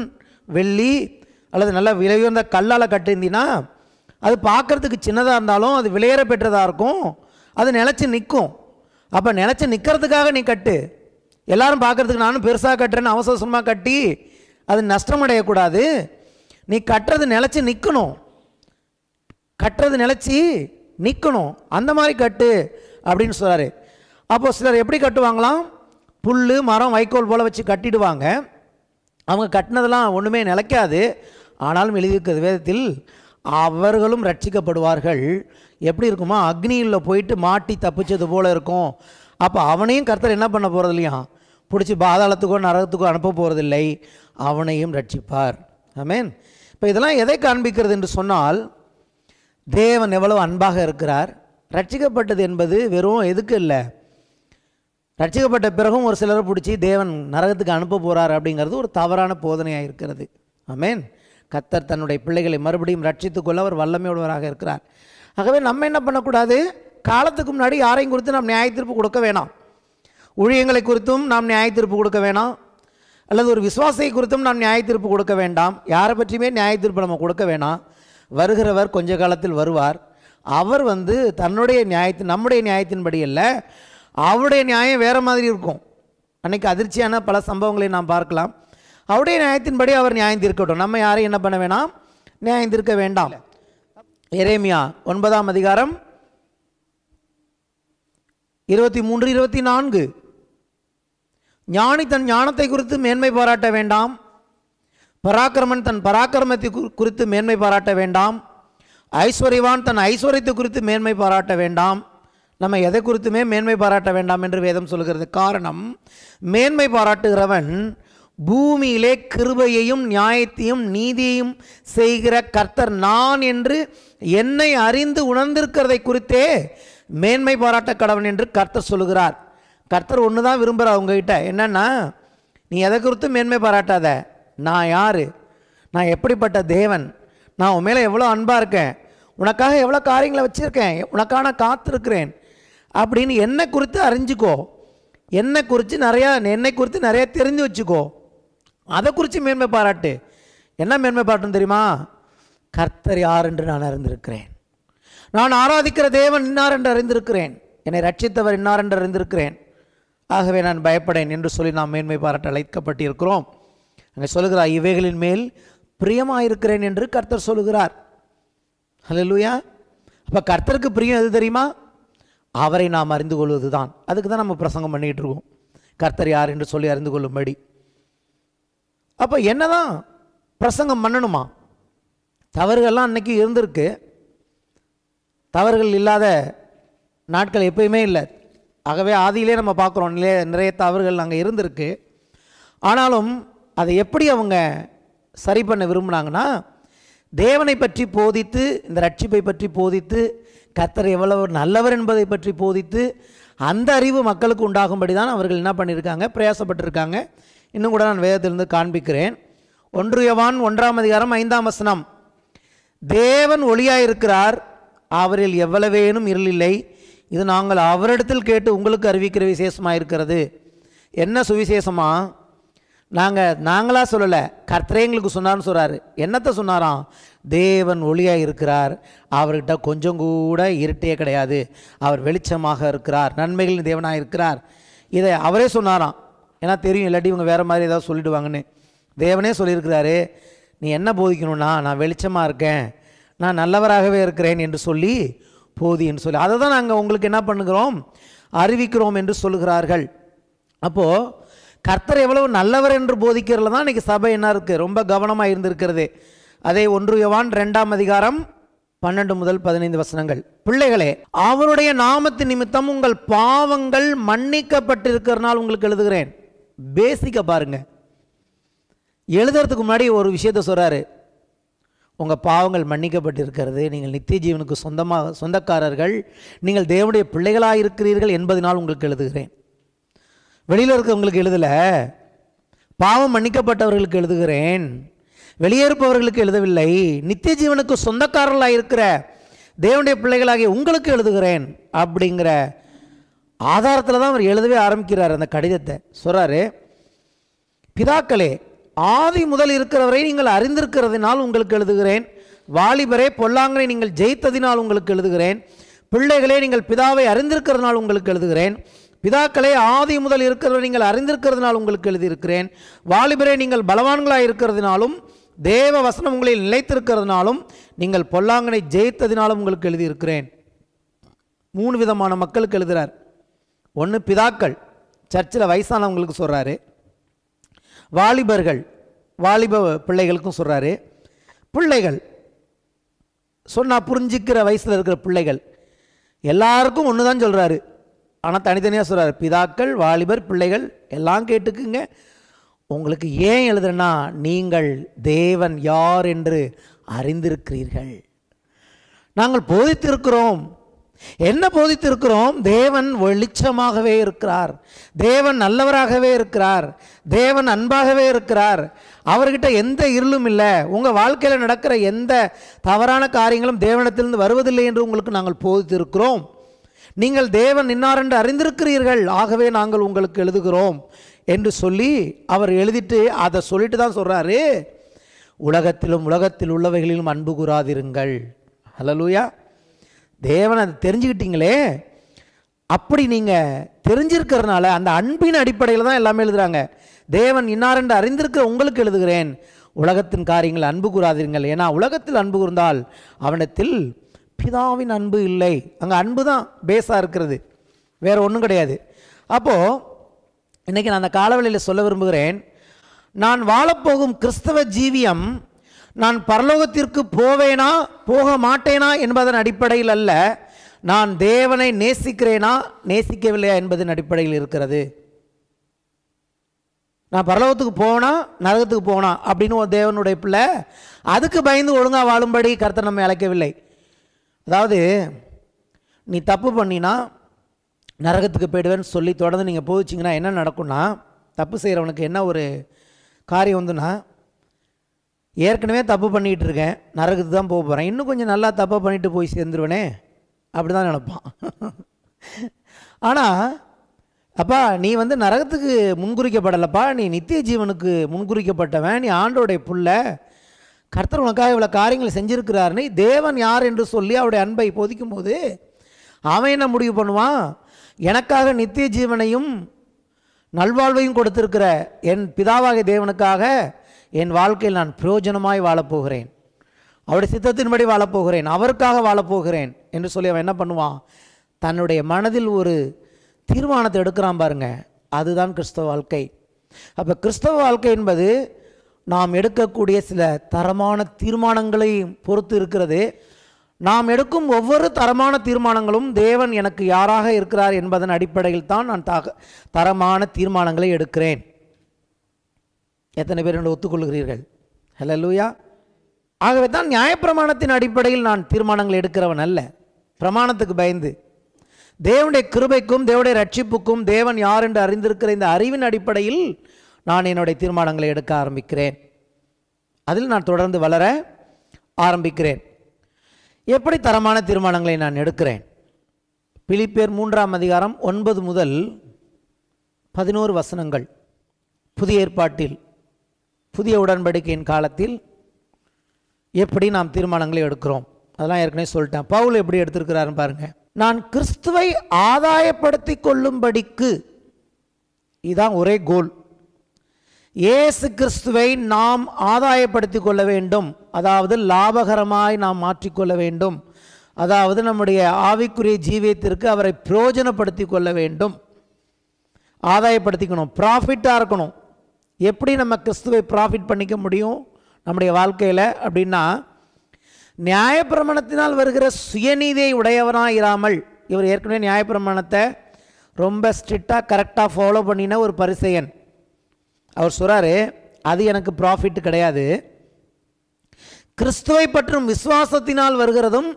வெள்ளி அல்லது நல்லா விலை உயர்ந்த கல்லால் கட்டியிருந்தீங்கன்னா அது பார்க்குறதுக்கு சின்னதாக இருந்தாலும் அது விலையேற பெற்றதாக இருக்கும் அது நிலச்சி நிற்கும் அப்போ நிலச்சி நிற்கிறதுக்காக நீ கட்டு எல்லாரும் பார்க்குறதுக்கு நானும் பெருசாக கட்டுறேன்னு அவசரமாக கட்டி அது நஷ்டமடையக்கூடாது நீ கட்டுறது நிலச்சி நிற்கணும் கட்டுறது நிலச்சி நிற்கணும் அந்த மாதிரி கட்டு அப்படின்னு சொல்கிறாரு அப்போ சிலர் எப்படி கட்டுவாங்களாம் புல் மரம் வைக்கோல் போல் வச்சு கட்டிடுவாங்க அவங்க கட்டினதெல்லாம் ஒன்றுமே நிலைக்காது ஆனாலும் எழுதியிருக்கிற வேதத்தில் அவர்களும் ரட்சிக்கப்படுவார்கள் எப்படி இருக்குமா அக்னியில் போயிட்டு மாட்டி தப்பிச்சது போல் இருக்கும் அப்போ அவனையும் கர்த்தர் என்ன பண்ண போகிறது இல்லையா பிடிச்சி பாதாளத்துக்கோ நரகத்துக்கோ அனுப்ப போகிறதில்லை அவனையும் ரட்சிப்பார் ஆமேன் இப்போ இதெல்லாம் எதை காண்பிக்கிறது என்று சொன்னால் தேவன் எவ்வளவு அன்பாக இருக்கிறார் ரட்சிக்கப்பட்டது என்பது வெறும் எதுக்கு இல்லை ரட்சிக்கப்பட்ட பிறகும் ஒரு சிலரை பிடிச்சி தேவன் நரகத்துக்கு அனுப்ப போகிறார் அப்படிங்கிறது ஒரு தவறான போதனையாக இருக்கிறது ஆமேன் கத்தர் தன்னுடைய பிள்ளைகளை மறுபடியும் ரட்சித்து கொள்ள அவர் வல்லமையுள்ளவராக இருக்கிறார் ஆகவே நம்ம என்ன பண்ணக்கூடாது காலத்துக்கு முன்னாடி யாரையும் குறித்து நாம் நியாயத்தீர்ப்பு கொடுக்க வேணாம் ஊழியங்களை குறித்தும் நாம் நியாயத்தீர்ப்பு கொடுக்க வேணாம் அல்லது ஒரு விசுவாசத்தை குறித்தும் நாம் நியாயத்தீர்ப்பு கொடுக்க வேண்டாம் யாரை பற்றியுமே நியாயத்தீர்ப்பு நம்ம கொடுக்க வேணாம் வருகிறவர் கொஞ்ச காலத்தில் வருவார் அவர் வந்து தன்னுடைய நியாயத்தின் நம்முடைய நியாயத்தின்படி இல்லை அவருடைய நியாயம் வேறு மாதிரி இருக்கும் அன்றைக்கி அதிர்ச்சியான பல சம்பவங்களை நாம் பார்க்கலாம் அவருடைய நியாயத்தின்படி அவர் நியாயம் தீர்க்கட்டும் நம்ம யாரையும் என்ன பண்ண வேணாம் நியாயம் தீர்க்க வேண்டாம் எரேமியா ஒன்பதாம் அதிகாரம் இருபத்தி மூன்று இருபத்தி நான்கு ஞானி தன் ஞானத்தை குறித்து மேன்மை பாராட்ட வேண்டாம் பராக்கிரமன் தன் பராக்கிரமத்தை குறித்து மேன்மை பாராட்ட வேண்டாம் ஐஸ்வர்யவான் தன் ஐஸ்வர்யத்தை குறித்து மேன்மை பாராட்ட வேண்டாம் நம்ம எதை குறித்துமே மேன்மை பாராட்ட வேண்டாம் என்று வேதம் சொல்கிறது காரணம் மேன்மை பாராட்டுகிறவன் பூமியிலே கிருபையையும் நியாயத்தையும் நீதியையும் செய்கிற கர்த்தர் நான் என்று என்னை அறிந்து உணர்ந்திருக்கிறதை குறித்தே மேன்மை பாராட்ட கடவன் என்று கர்த்தர் சொல்கிறார் கர்த்தர் ஒன்று தான் விரும்புகிறார் உங்ககிட்ட என்னென்னா நீ எதை குறித்து மேன்மை பாராட்டாத நான் யார் நான் எப்படிப்பட்ட தேவன் நான் உன் மேலே எவ்வளோ அன்பாக இருக்கேன் உனக்காக எவ்வளோ காரியங்களை வச்சுருக்கேன் உனக்கான காத்திருக்கிறேன் அப்படின்னு என்னை குறித்து அறிஞ்சிக்கோ என்னை குறித்து நிறையா என்னை குறித்து நிறையா தெரிஞ்சு வச்சுக்கோ அதை குறித்து மேன்மை பாராட்டு என்ன மேன்மை பாராட்டுன்னு தெரியுமா கர்த்தர் யார் என்று நான் அறிந்திருக்கிறேன் நான் ஆராதிக்கிற தேவன் இன்னார் என்று அறிந்திருக்கிறேன் என்னை ரட்சித்தவர் இன்னார் என்று அறிந்திருக்கிறேன் ஆகவே நான் பயப்படேன் என்று சொல்லி நாம் மேன்மை பாராட்ட அழைக்கப்பட்டிருக்கிறோம் அங்கே சொல்லுகிறார் இவைகளின் மேல் பிரியமாயிருக்கிறேன் என்று கர்த்தர் சொல்லுகிறார் ஹலோ லூயா அப்போ கர்த்தருக்கு பிரியம் எது தெரியுமா அவரை நாம் அறிந்து கொள்வது தான் அதுக்கு தான் நம்ம பிரசங்கம் பண்ணிக்கிட்டு இருக்கோம் கர்த்தர் யார் என்று சொல்லி அறிந்து கொள்ளும்படி அப்போ என்ன தான் பிரசங்கம் பண்ணணுமா தவறுகள்லாம் அன்றைக்கி இருந்திருக்கு தவறுகள் இல்லாத நாட்கள் எப்பயுமே இல்லை ஆகவே ஆதியிலே நம்ம பார்க்குறோம் இல்லையே நிறைய தவறுகள் அங்கே இருந்திருக்கு ஆனாலும் அதை எப்படி அவங்க சரி பண்ண விரும்புனாங்கன்னா தேவனை பற்றி போதித்து இந்த ரட்சிப்பை பற்றி போதித்து கத்தர் எவ்வளவு நல்லவர் என்பதை பற்றி போதித்து அந்த அறிவு மக்களுக்கு உண்டாகும்படி தான் அவர்கள் என்ன பண்ணியிருக்காங்க பிரயாசப்பட்டிருக்காங்க இன்னும் கூட நான் வேதத்திலிருந்து காண்பிக்கிறேன் ஒன்றியவான் ஒன்றாம் அதிகாரம் ஐந்தாம் வசனம் தேவன் ஒளியாயிருக்கிறார் அவரில் எவ்வளவேனும் இருளில்லை இது நாங்கள் அவரிடத்தில் கேட்டு உங்களுக்கு அறிவிக்கிற விசேஷமாக இருக்கிறது என்ன சுவிசேஷமாக நாங்கள் நாங்களாக சொல்லலை கர்த்தரே எங்களுக்கு சொன்னார்னு சொல்கிறாரு என்னத்தை சொன்னாராம் தேவன் ஒளியாக இருக்கிறார் அவர்கிட்ட கொஞ்சம் கூட இருட்டே கிடையாது அவர் வெளிச்சமாக இருக்கிறார் நன்மைகளின் தேவனாக இருக்கிறார் இதை அவரே சொன்னாராம் ஏன்னா தெரியும் இல்லாட்டி இவங்க வேறு மாதிரி ஏதாவது சொல்லிடுவாங்கன்னு தேவனே சொல்லியிருக்கிறாரு நீ என்ன போதிக்கணும்னா நான் வெளிச்சமாக இருக்கேன் நான் நல்லவராகவே இருக்கிறேன் என்று சொல்லி போதி என்று சொல்லி அதை தான் நாங்கள் உங்களுக்கு என்ன பண்ணுகிறோம் அறிவிக்கிறோம் என்று சொல்கிறார்கள் அப்போது கர்த்தர் எவ்வளவு நல்லவர் என்று போதிக்கிறதுல தான் இன்றைக்கி சபை என்ன இருக்குது ரொம்ப கவனமாக இருந்திருக்கிறது அதை ஒன்று யவான் ரெண்டாம் அதிகாரம் பன்னெண்டு முதல் பதினைந்து வசனங்கள் பிள்ளைகளே அவருடைய நாமத்து நிமித்தம் உங்கள் பாவங்கள் மன்னிக்கப்பட்டிருக்கிறனால் உங்களுக்கு எழுதுகிறேன் பேசிக்க பாருங்க எழுதுறதுக்கு முன்னாடி ஒரு விஷயத்த சொல்கிறாரு உங்கள் பாவங்கள் மன்னிக்கப்பட்டிருக்கிறது நீங்கள் நித்திய ஜீவனுக்கு சொந்தமாக சொந்தக்காரர்கள் நீங்கள் தேவனுடைய பிள்ளைகளாக இருக்கிறீர்கள் என்பதனால் உங்களுக்கு எழுதுகிறேன் வெளியில் இருக்கவங்களுக்கு எழுதலை பாவம் மன்னிக்கப்பட்டவர்களுக்கு எழுதுகிறேன் வெளியேறுபவர்களுக்கு எழுதவில்லை நித்திய ஜீவனுக்கு சொந்தக்காரர்களாக இருக்கிற தேவனுடைய பிள்ளைகளாகிய உங்களுக்கு எழுதுகிறேன் அப்படிங்கிற ஆதாரத்தில் தான் அவர் எழுதவே ஆரம்பிக்கிறார் அந்த கடிதத்தை சொல்கிறாரு பிதாக்களே ஆதி முதல் இருக்கிறவரை நீங்கள் அறிந்திருக்கிறதுனால் உங்களுக்கு எழுதுகிறேன் வாலிபரே பொல்லாங்கனை நீங்கள் ஜெயித்ததினால் உங்களுக்கு எழுதுகிறேன் பிள்ளைகளே நீங்கள் பிதாவை அறிந்திருக்கிறதுனால் உங்களுக்கு எழுதுகிறேன் பிதாக்களே ஆதி முதல் இருக்கிறவரை நீங்கள் அறிந்திருக்கிறதுனால் உங்களுக்கு எழுதியிருக்கிறேன் வாலிபரே நீங்கள் பலவான்களாக இருக்கிறதுனாலும் தேவ வசனம் உங்களில் நிலைத்திருக்கிறதுனாலும் நீங்கள் பொல்லாங்கனை ஜெயித்ததினாலும் உங்களுக்கு எழுதியிருக்கிறேன் மூணு விதமான மக்களுக்கு எழுதுகிறார் ஒன்று பிதாக்கள் சர்ச்சில் வயசானவங்களுக்கு சொல்கிறாரு வாலிபர்கள் வாலிப பிள்ளைகளுக்கும் சொல்கிறாரு பிள்ளைகள் சொன்னால் புரிஞ்சிக்கிற வயசில் இருக்கிற பிள்ளைகள் எல்லாருக்கும் ஒன்று தான் சொல்கிறாரு ஆனால் தனித்தனியாக சொல்கிறார் பிதாக்கள் வாலிபர் பிள்ளைகள் எல்லாம் கேட்டுக்குங்க உங்களுக்கு ஏன் எழுதுறேன்னா நீங்கள் தேவன் யார் என்று அறிந்திருக்கிறீர்கள் நாங்கள் போதித்திருக்கிறோம் என்ன போதித்திருக்கிறோம் தேவன் வெளிச்சமாகவே இருக்கிறார் தேவன் நல்லவராகவே இருக்கிறார் தேவன் அன்பாகவே இருக்கிறார் அவர்கிட்ட எந்த இருளும் இல்லை உங்கள் வாழ்க்கையில் நடக்கிற எந்த தவறான காரியங்களும் தேவனத்திலிருந்து வருவதில்லை என்று உங்களுக்கு நாங்கள் போதித்திருக்கிறோம் நீங்கள் தேவன் இன்னார் என்று அறிந்திருக்கிறீர்கள் ஆகவே நாங்கள் உங்களுக்கு எழுதுகிறோம் என்று சொல்லி அவர் எழுதிட்டு அதை சொல்லிட்டு தான் சொல்கிறாரு உலகத்திலும் உலகத்தில் உள்ளவைகளிலும் அன்பு கூறாதிருங்கள் ஹலலூயா தேவன் அதை தெரிஞ்சுக்கிட்டீங்களே அப்படி நீங்கள் தெரிஞ்சிருக்கிறதுனால அந்த அன்பின் அடிப்படையில் தான் எல்லாமே எழுதுகிறாங்க தேவன் இன்னாரென்று அறிந்திருக்கிற உங்களுக்கு எழுதுகிறேன் உலகத்தின் காரியங்கள் அன்பு கூறாதீர்கள் ஏன்னா உலகத்தில் அன்பு கூர்ந்தால் அவனத்தில் பிதாவின் அன்பு இல்லை அங்கே அன்பு தான் பேஸாக இருக்கிறது வேறு ஒன்றும் கிடையாது அப்போது இன்றைக்கி நான் அந்த காலவெளியில் சொல்ல விரும்புகிறேன் நான் வாழப்போகும் கிறிஸ்தவ ஜீவியம் நான் பரலோகத்திற்கு போவேனா போக மாட்டேனா என்பதன் அடிப்படையில் அல்ல நான் தேவனை நேசிக்கிறேனா நேசிக்கவில்லையா என்பதன் அடிப்படையில் இருக்கிறது நான் பரலோகத்துக்கு போனா நரகத்துக்கு போனா அப்படின்னு ஒரு தேவனுடைய பிள்ளை அதுக்கு பயந்து ஒழுங்காக வாழும்படி கருத்தை நம்ம அழைக்கவில்லை அதாவது நீ தப்பு பண்ணினா நரகத்துக்கு போயிடுவேன்னு சொல்லி தொடர்ந்து நீங்கள் போதிச்சிங்கன்னா என்ன நடக்கும்னா தப்பு செய்கிறவனுக்கு என்ன ஒரு காரியம் வந்துன்னா ஏற்கனவே தப்பு பண்ணிகிட்டு இருக்கேன் நரகத்துக்கு தான் போக போகிறேன் இன்னும் கொஞ்சம் நல்லா தப்பாக பண்ணிவிட்டு போய் சேர்ந்துருவனே அப்படி தான் நினப்பான் ஆனால் அப்பா நீ வந்து நரகத்துக்கு முன்குறிக்கப்படலைப்பா நீ நித்திய ஜீவனுக்கு முன்குறிக்கப்பட்டவன் நீ ஆண்டோடைய புள்ள கர்த்தர் உனக்காக இவ்வளோ காரியங்கள் செஞ்சுருக்கிறாருன்னு தேவன் யார் என்று சொல்லி அவருடைய அன்பை போதிக்கும் போது அவன் என்ன முடிவு பண்ணுவான் எனக்காக நித்திய ஜீவனையும் நல்வாழ்வையும் கொடுத்திருக்கிற என் பிதாவாகிய தேவனுக்காக என் வாழ்க்கையில் நான் பிரயோஜனமாய் வாழப்போகிறேன் அவருடைய சித்தத்தின்படி வாழப்போகிறேன் அவருக்காக வாழப்போகிறேன் என்று சொல்லி அவன் என்ன பண்ணுவான் தன்னுடைய மனதில் ஒரு தீர்மானத்தை எடுக்கிறான் பாருங்க அதுதான் கிறிஸ்தவ வாழ்க்கை அப்போ கிறிஸ்தவ வாழ்க்கை என்பது நாம் எடுக்கக்கூடிய சில தரமான தீர்மானங்களை பொறுத்து இருக்கிறது நாம் எடுக்கும் ஒவ்வொரு தரமான தீர்மானங்களும் தேவன் எனக்கு யாராக இருக்கிறார் என்பதன் அடிப்படையில் தான் நான் தாக தரமான தீர்மானங்களை எடுக்கிறேன் எத்தனை பேர் என்று ஒத்துக்கொள்கிறீர்கள் ஹலோ லூயா ஆகவே தான் நியாயப்பிரமாணத்தின் அடிப்படையில் நான் தீர்மானங்கள் எடுக்கிறவன் அல்ல பிரமாணத்துக்கு பயந்து தேவனுடைய கிருபைக்கும் தேவனுடைய ரட்சிப்புக்கும் தேவன் யார் என்று அறிந்திருக்கிற இந்த அறிவின் அடிப்படையில் நான் என்னுடைய தீர்மானங்களை எடுக்க ஆரம்பிக்கிறேன் அதில் நான் தொடர்ந்து வளர ஆரம்பிக்கிறேன் எப்படி தரமான தீர்மானங்களை நான் எடுக்கிறேன் பிலிப்பேர் மூன்றாம் அதிகாரம் ஒன்பது முதல் பதினோரு வசனங்கள் புதிய ஏற்பாட்டில் புதிய உடன்படிக்கையின் காலத்தில் எப்படி நாம் தீர்மானங்களை எடுக்கிறோம் அதெல்லாம் ஏற்கனவே சொல்லிட்டேன் பவுல் எப்படி எடுத்திருக்கிறாருன்னு பாருங்கள் நான் கிறிஸ்துவை ஆதாயப்படுத்தி கொள்ளும்படிக்கு இதுதான் ஒரே கோல் இயேசு கிறிஸ்துவை நாம் ஆதாயப்படுத்தி கொள்ள வேண்டும் அதாவது லாபகரமாய் நாம் மாற்றிக்கொள்ள வேண்டும் அதாவது நம்முடைய ஆவிக்குரிய ஜீவியத்திற்கு அவரை பிரயோஜனப்படுத்தி கொள்ள வேண்டும் ஆதாயப்படுத்திக்கணும் ப்ராஃபிட்டாக இருக்கணும் எப்படி நம்ம கிறிஸ்துவை ப்ராஃபிட் பண்ணிக்க முடியும் நம்முடைய வாழ்க்கையில் அப்படின்னா நியாயப்பிரமாணத்தினால் வருகிற சுயநீதியை உடையவனாக இராமல் இவர் ஏற்கனவே நியாயப்பிரமாணத்தை ரொம்ப ஸ்ட்ரிக்டாக கரெக்டாக ஃபாலோ பண்ணின ஒரு பரிசையன் அவர் சொல்கிறாரு அது எனக்கு ப்ராஃபிட் கிடையாது கிறிஸ்துவை பற்றும் விசுவாசத்தினால் வருகிறதும்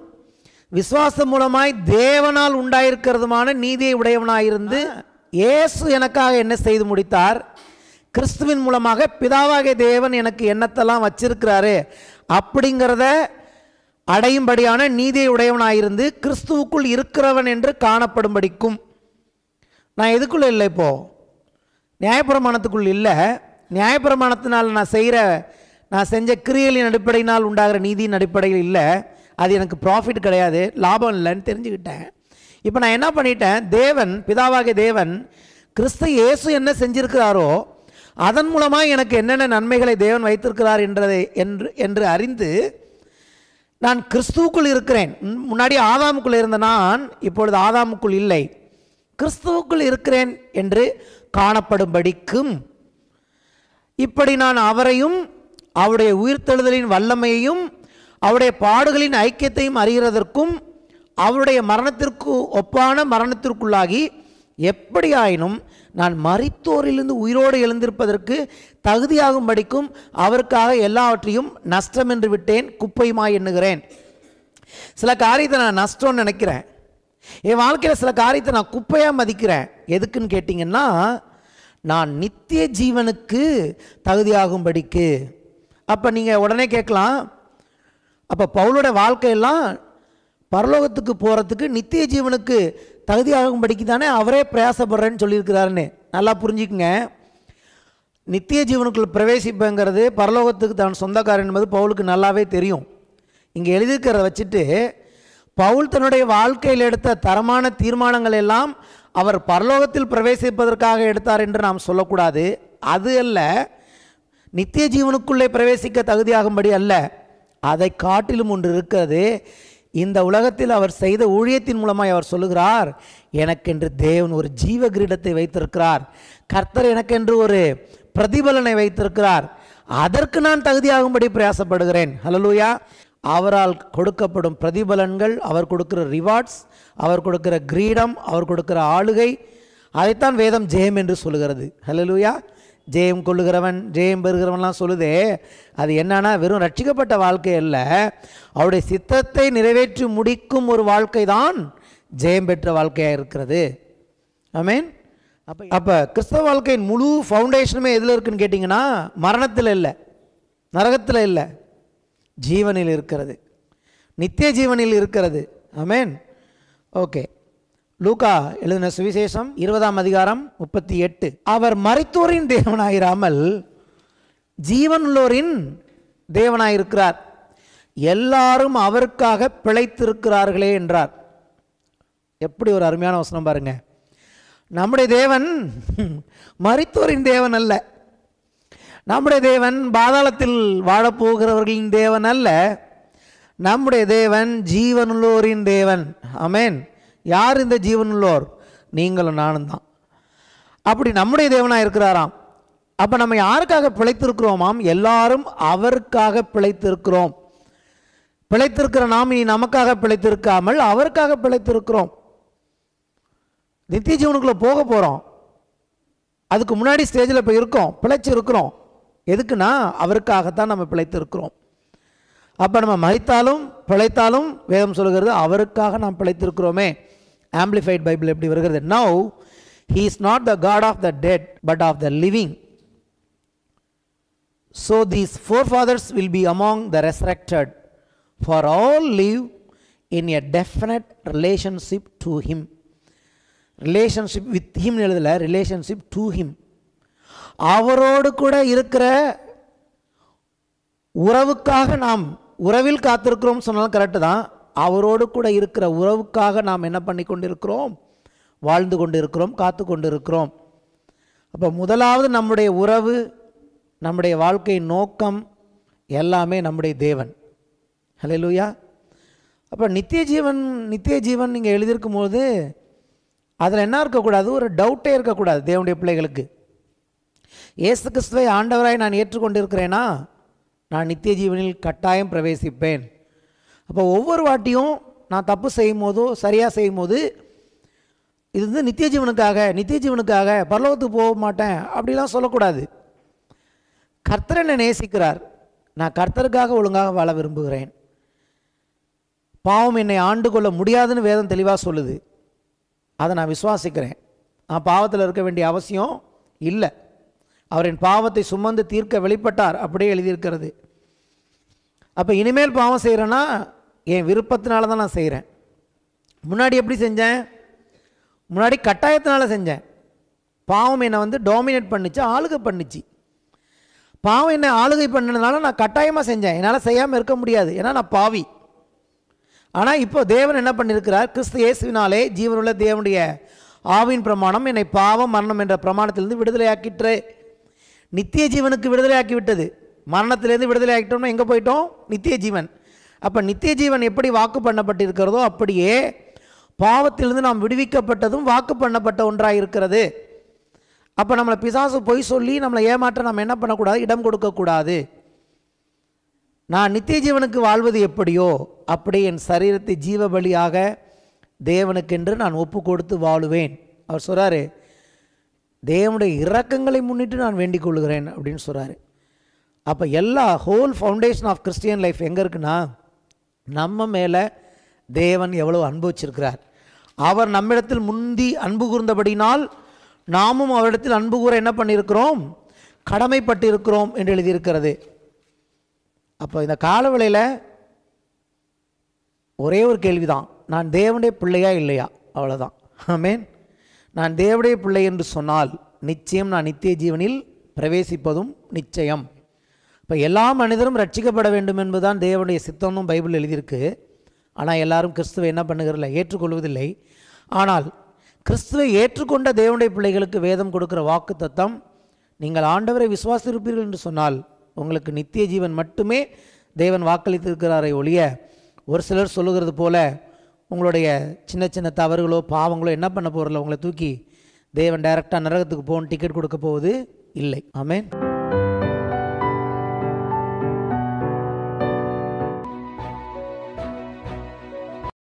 விசுவாசம் மூலமாய் தேவனால் உண்டாயிருக்கிறதுமான நீதியை உடையவனாயிருந்து இயேசு எனக்காக என்ன செய்து முடித்தார் கிறிஸ்துவின் மூலமாக பிதாவாகிய தேவன் எனக்கு எண்ணத்தெல்லாம் வச்சிருக்கிறாரு அப்படிங்கிறத அடையும்படியான நீதியை உடையவனாயிருந்து கிறிஸ்துவுக்குள் இருக்கிறவன் என்று காணப்படும்படிக்கும் நான் எதுக்குள்ளே இல்லை இப்போது நியாயப்பிரமாணத்துக்குள் இல்லை நியாயப்பிரமாணத்தினால் நான் செய்கிற நான் செஞ்ச கிரியலின் அடிப்படையினால் உண்டாகிற நீதியின் அடிப்படையில் இல்லை அது எனக்கு ப்ராஃபிட் கிடையாது லாபம் இல்லைன்னு தெரிஞ்சுக்கிட்டேன் இப்போ நான் என்ன பண்ணிட்டேன் தேவன் பிதாவாகிய தேவன் கிறிஸ்து இயேசு என்ன செஞ்சிருக்கிறாரோ அதன் மூலமாக எனக்கு என்னென்ன நன்மைகளை தேவன் வைத்திருக்கிறார் என்றதை என்று என்று அறிந்து நான் கிறிஸ்துவுக்குள் இருக்கிறேன் முன்னாடி ஆதாமுக்குள் இருந்த நான் இப்பொழுது ஆதாமுக்குள் இல்லை கிறிஸ்துவுக்குள் இருக்கிறேன் என்று காணப்படும்படிக்கும் இப்படி நான் அவரையும் அவருடைய உயிர்த்தெழுதலின் வல்லமையையும் அவருடைய பாடுகளின் ஐக்கியத்தையும் அறிகிறதற்கும் அவருடைய மரணத்திற்கு ஒப்பான மரணத்திற்குள்ளாகி எப்படியாயினும் நான் மறித்தோரிலிருந்து உயிரோடு எழுந்திருப்பதற்கு தகுதியாகும்படிக்கும் அவருக்காக எல்லாவற்றையும் நஷ்டம் என்று விட்டேன் குப்பையுமா எண்ணுகிறேன் சில காரியத்தை நான் நஷ்டம்னு நினைக்கிறேன் என் வாழ்க்கையில் சில காரியத்தை நான் குப்பையாக மதிக்கிறேன் எதுக்குன்னு கேட்டிங்கன்னா நான் நித்திய ஜீவனுக்கு தகுதியாகும்படிக்கு அப்போ நீங்கள் உடனே கேட்கலாம் அப்போ பவுலோட வாழ்க்கையெல்லாம் பரலோகத்துக்கு போகிறதுக்கு நித்திய ஜீவனுக்கு தகுதியாகும்படிக்கு தானே அவரே பிரயாசப்படுறேன்னு சொல்லியிருக்கிறாருன்னு நல்லா புரிஞ்சுக்குங்க நித்திய ஜீவனுக்குள் பிரவேசிப்பேங்கிறது பரலோகத்துக்கு தான் சொந்தக்காரன் என்பது பவுலுக்கு நல்லாவே தெரியும் இங்கே எழுதியிருக்கிறத வச்சுட்டு பவுல் தன்னுடைய வாழ்க்கையில் எடுத்த தரமான தீர்மானங்கள் எல்லாம் அவர் பரலோகத்தில் பிரவேசிப்பதற்காக எடுத்தார் என்று நாம் சொல்லக்கூடாது அது அல்ல நித்திய ஜீவனுக்குள்ளே பிரவேசிக்க தகுதியாகும்படி அல்ல அதை காட்டிலும் ஒன்று இருக்கிறது இந்த உலகத்தில் அவர் செய்த ஊழியத்தின் மூலமாக அவர் சொல்லுகிறார் எனக்கென்று தேவன் ஒரு ஜீவ கிரீடத்தை வைத்திருக்கிறார் கர்த்தர் எனக்கென்று ஒரு பிரதிபலனை வைத்திருக்கிறார் அதற்கு நான் தகுதியாகும்படி பிரயாசப்படுகிறேன் ஹலலூயா அவரால் கொடுக்கப்படும் பிரதிபலன்கள் அவர் கொடுக்கிற ரிவார்ட்ஸ் அவர் கொடுக்கிற கிரீடம் அவர் கொடுக்கிற ஆளுகை அதைத்தான் வேதம் ஜெயம் என்று சொல்கிறது ஹலலூயா ஜெயம் கொள்ளுகிறவன் ஜெயம் பெறுகிறவன்லாம் சொல்லுதே அது என்னன்னா வெறும் ரட்சிக்கப்பட்ட வாழ்க்கை அல்ல அவருடைய சித்தத்தை நிறைவேற்றி முடிக்கும் ஒரு வாழ்க்கை தான் ஜெயம் பெற்ற வாழ்க்கையாக இருக்கிறது ஐமீன் அப்போ அப்போ கிறிஸ்தவ வாழ்க்கையின் முழு ஃபவுண்டேஷனுமே எதில் இருக்குன்னு கேட்டிங்கன்னா மரணத்தில் இல்லை நரகத்தில் இல்லை ஜீவனில் இருக்கிறது நித்திய ஜீவனில் இருக்கிறது அமேன் ஓகே லூகா எழுதின சுவிசேஷம் இருபதாம் அதிகாரம் முப்பத்தி எட்டு அவர் மறைத்தோரின் தேவனாயிராமல் ஜீவனுள்ளோரின் தேவனாயிருக்கிறார் எல்லாரும் அவருக்காக பிழைத்திருக்கிறார்களே என்றார் எப்படி ஒரு அருமையான வசனம் பாருங்க நம்முடைய தேவன் மறைத்தோரின் தேவன் அல்ல நம்முடைய தேவன் பாதாளத்தில் வாழப்போகிறவர்களின் தேவன் அல்ல நம்முடைய தேவன் ஜீவனுள்ளோரின் தேவன் அமேன் யார் இந்த ஜீவனுள்ளோர் நீங்களும் நானும் தான் அப்படி நம்முடைய தேவனாக இருக்கிறாராம் அப்போ நம்ம யாருக்காக பிழைத்திருக்கிறோமாம் எல்லாரும் அவருக்காக பிழைத்திருக்கிறோம் பிழைத்திருக்கிற நாம் இனி நமக்காக பிழைத்திருக்காமல் அவருக்காக பிழைத்திருக்கிறோம் நித்திய ஜீவனுக்குள்ளே போக போகிறோம் அதுக்கு முன்னாடி ஸ்டேஜில் இப்போ இருக்கோம் பிழைச்சி இருக்கிறோம் எதுக்குன்னா அவருக்காகத்தான் நம்ம பிழைத்திருக்கிறோம் அப்போ நம்ம மறித்தாலும் பிழைத்தாலும் வேதம் சொல்கிறது அவருக்காக நாம் பிழைத்திருக்கிறோமே ஆம்பிளிஃபைட் பைபிள் எப்படி வருகிறது now he is not the God of the dead but of the living so these forefathers will be among the resurrected for all live in a definite relationship to him relationship with him எழுதலை relationship to him அவரோடு கூட இருக்கிற உறவுக்காக நாம் உறவில் காத்திருக்கிறோம் சொன்னாலும் correct தான் அவரோடு கூட இருக்கிற உறவுக்காக நாம் என்ன பண்ணி கொண்டிருக்கிறோம் இருக்கிறோம் வாழ்ந்து கொண்டு இருக்கிறோம் காத்து கொண்டு இருக்கிறோம் அப்போ முதலாவது நம்முடைய உறவு நம்முடைய வாழ்க்கையின் நோக்கம் எல்லாமே நம்முடைய தேவன் ஹலே லூயா அப்போ நித்திய ஜீவன் நித்திய ஜீவன் நீங்கள் எழுதியிருக்கும் போது அதில் என்ன இருக்கக்கூடாது ஒரு டவுட்டே இருக்கக்கூடாது தேவனுடைய பிள்ளைகளுக்கு ஏசு கிறிஸ்துவை ஆண்டவராய் நான் ஏற்றுக்கொண்டிருக்கிறேனா நான் நித்திய ஜீவனில் கட்டாயம் பிரவேசிப்பேன் அப்போ ஒவ்வொரு வாட்டியும் நான் தப்பு செய்யும் போதோ சரியாக செய்யும் போது இது வந்து நித்திய ஜீவனுக்காக நித்திய ஜீவனுக்காக பரலோகத்துக்கு போக மாட்டேன் அப்படிலாம் சொல்லக்கூடாது கர்த்தர் என்னை நேசிக்கிறார் நான் கர்த்தருக்காக ஒழுங்காக வாழ விரும்புகிறேன் பாவம் என்னை ஆண்டு கொள்ள முடியாதுன்னு வேதம் தெளிவாக சொல்லுது அதை நான் விசுவாசிக்கிறேன் நான் பாவத்தில் இருக்க வேண்டிய அவசியம் இல்லை அவரின் பாவத்தை சுமந்து தீர்க்க வெளிப்பட்டார் அப்படியே எழுதியிருக்கிறது அப்போ இனிமேல் பாவம் செய்கிறேன்னா என் விருப்பத்தினால தான் நான் செய்கிறேன் முன்னாடி எப்படி செஞ்சேன் முன்னாடி கட்டாயத்தினால செஞ்சேன் பாவம் என்னை வந்து டோமினேட் பண்ணிச்சு ஆளுகை பண்ணிச்சு பாவம் என்னை ஆளுகை பண்ணதுனால நான் கட்டாயமாக செஞ்சேன் என்னால் செய்யாமல் இருக்க முடியாது ஏன்னா நான் பாவி ஆனால் இப்போ தேவன் என்ன பண்ணியிருக்கிறார் கிறிஸ்து இயேசுவினாலே ஜீவனுள்ள தேவனுடைய ஆவின் பிரமாணம் என்னை பாவம் மரணம் என்ற பிரமாணத்திலிருந்து விடுதலையாக்கிட்டு நித்திய ஜீவனுக்கு விடுதலை ஆக்கிவிட்டது மரணத்திலேருந்து விடுதலை ஆகிட்டோம்னா எங்கே போயிட்டோம் நித்திய ஜீவன் அப்போ நித்திய ஜீவன் எப்படி வாக்கு பண்ணப்பட்டிருக்கிறதோ அப்படியே பாவத்திலிருந்து நாம் விடுவிக்கப்பட்டதும் வாக்கு பண்ணப்பட்ட ஒன்றாக இருக்கிறது அப்போ நம்மளை பிசாசு பொய் சொல்லி நம்மளை ஏமாற்ற நம்ம என்ன பண்ணக்கூடாது இடம் கொடுக்கக்கூடாது நான் நித்திய ஜீவனுக்கு வாழ்வது எப்படியோ அப்படி என் சரீரத்தை ஜீவ தேவனுக்கென்று நான் ஒப்பு கொடுத்து வாழுவேன் அவர் சொல்கிறாரு தேவனுடைய இறக்கங்களை முன்னிட்டு நான் வேண்டிக் கொள்கிறேன் அப்படின்னு சொல்கிறாரு அப்போ எல்லா whole foundation of Christian life எங்கே இருக்குன்னா நம்ம மேலே தேவன் எவ்வளோ அன்பு வச்சிருக்கிறார் அவர் நம்மிடத்தில் முந்தி அன்பு கூர்ந்தபடினால் நாமும் அவரிடத்தில் அன்பு கூற என்ன பண்ணியிருக்கிறோம் கடமைப்பட்டு இருக்கிறோம் என்று எழுதியிருக்கிறது அப்போ இந்த காலவெளியில் ஒரே ஒரு கேள்வி தான் நான் தேவனுடைய பிள்ளையா இல்லையா அவ்வளோதான் ஆமேன் நான் தேவடைய பிள்ளை என்று சொன்னால் நிச்சயம் நான் நித்திய ஜீவனில் பிரவேசிப்பதும் நிச்சயம் இப்போ எல்லா மனிதரும் ரட்சிக்கப்பட வேண்டும் என்பதுதான் தேவனுடைய சித்தமும் பைபிள் எழுதியிருக்கு ஆனால் எல்லாரும் கிறிஸ்துவை என்ன பண்ணுகிறதில்ல ஏற்றுக்கொள்வதில்லை ஆனால் கிறிஸ்துவை ஏற்றுக்கொண்ட தேவனுடைய பிள்ளைகளுக்கு வேதம் கொடுக்கிற வாக்கு தத்தம் நீங்கள் ஆண்டவரை விசுவாசிருப்பீர்கள் என்று சொன்னால் உங்களுக்கு நித்திய ஜீவன் மட்டுமே தேவன் வாக்களித்திருக்கிறாரை ஒழிய ஒரு சிலர் சொல்லுகிறது போல உங்களுடைய சின்ன சின்ன தவறுகளோ பாவங்களோ என்ன பண்ண போகிறல உங்களை தூக்கி தேவன் டைரெக்டாக நரகத்துக்கு போகணும் டிக்கெட் கொடுக்க போவது இல்லை ஆமேன்